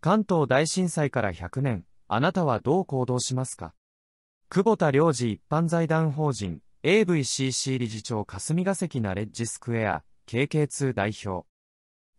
関東大震災から100年、あなたはどう行動しますか久保田良二一般財団法人 AVCC 理事長霞が関ナレッジスクエア KK2 代表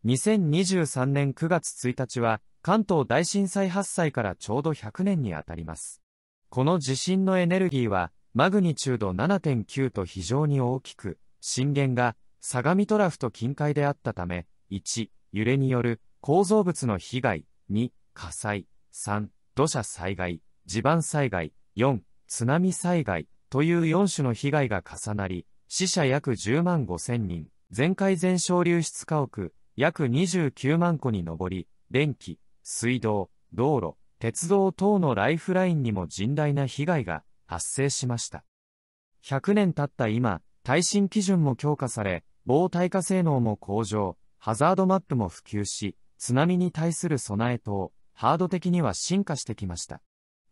2023年9月1日は関東大震災発災からちょうど100年にあたります。この地震のエネルギーはマグニチュード7.9と非常に大きく、震源が相模トラフと近海であったため、1、揺れによる構造物の被害、2、火災、3、土砂災害、地盤災害、4、津波災害という4種の被害が重なり、死者約10万5千人、全壊全焼流出家屋、約29万戸に上り、電気、水道、道路、鉄道等のライフラインにも甚大な被害が発生しました。100年経った今、耐震基準も強化され、防耐火性能も向上、ハザードマップも普及し、津波に対する備えと、ハード的には進化してきました。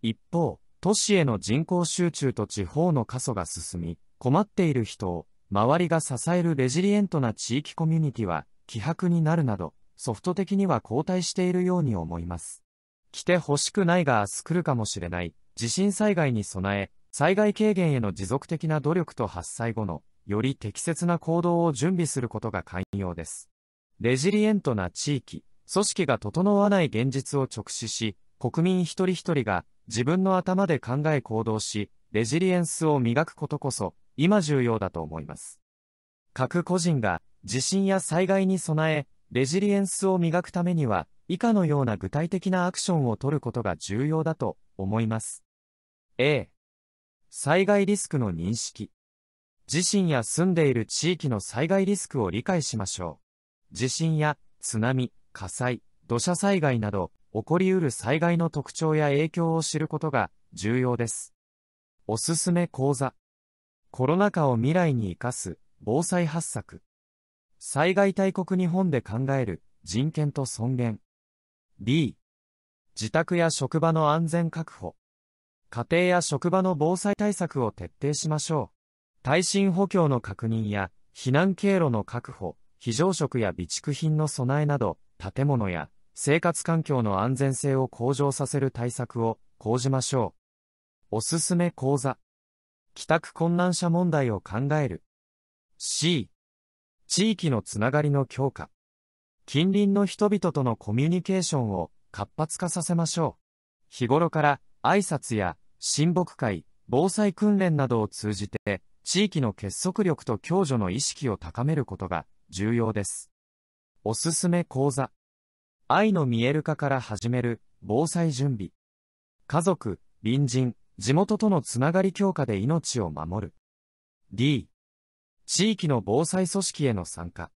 一方、都市への人口集中と地方の過疎が進み、困っている人を、周りが支えるレジリエントな地域コミュニティは、希薄になるなど、ソフト的には後退しているように思います。来て欲しくないが明日来るかもしれない、地震災害に備え、災害軽減への持続的な努力と発災後の、より適切な行動を準備することが肝要です。レジリエントな地域、組織が整わない現実を直視し、国民一人一人が自分の頭で考え行動し、レジリエンスを磨くことこそ、今重要だと思います。各個人が地震や災害に備え、レジリエンスを磨くためには、以下のような具体的なアクションを取ることが重要だと思います。A. 災害リスクの認識。自身や住んでいる地域の災害リスクを理解しましょう。地震や津波、火災、土砂災害など、起こりうる災害の特徴や影響を知ることが重要です。おすすめ講座。コロナ禍を未来に生かす防災発策。災害大国日本で考える人権と尊厳。B。自宅や職場の安全確保。家庭や職場の防災対策を徹底しましょう。耐震補強の確認や避難経路の確保、非常食や備蓄品の備えなど、建物や生活環境の安全性を向上させる対策を講じましょう。おすすめ講座。帰宅困難者問題を考える。C。地域のつながりの強化。近隣の人々とのコミュニケーションを活発化させましょう。日頃から挨拶や親睦会、防災訓練などを通じて、地域の結束力と共助の意識を高めることが重要です。おすすめ講座。愛の見える化から始める防災準備。家族、隣人、地元とのつながり強化で命を守る。D。地域の防災組織への参加。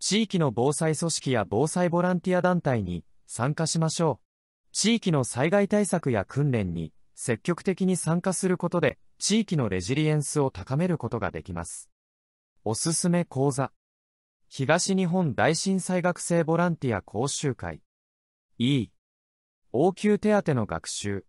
地域の防災組織や防災ボランティア団体に参加しましょう。地域の災害対策や訓練に積極的に参加することで、地域のレジリエンスを高めることができます。おすすめ講座。東日本大震災学生ボランティア講習会 E 応急手当の学習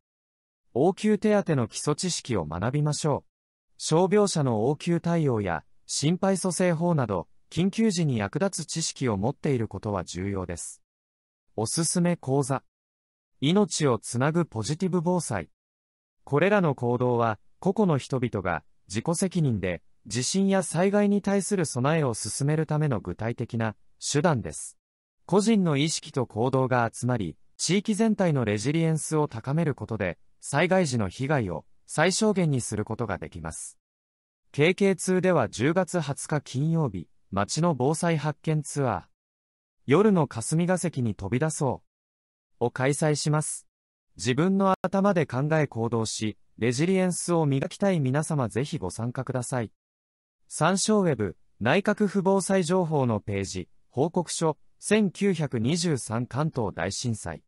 応急手当の基礎知識を学びましょう傷病者の応急対応や心肺蘇生法など緊急時に役立つ知識を持っていることは重要ですおすすめ講座命をつなぐポジティブ防災これらの行動は個々の人々が自己責任で地震や災害に対する備えを進めるための具体的な手段です。個人の意識と行動が集まり、地域全体のレジリエンスを高めることで、災害時の被害を最小限にすることができます。KK2 では10月20日金曜日、町の防災発見ツアー、夜の霞が関に飛び出そう、を開催します。自分の頭で考え行動し、レジリエンスを磨きたい皆様ぜひご参加ください。参照ウェブ、内閣府防災情報のページ、報告書、1923関東大震災。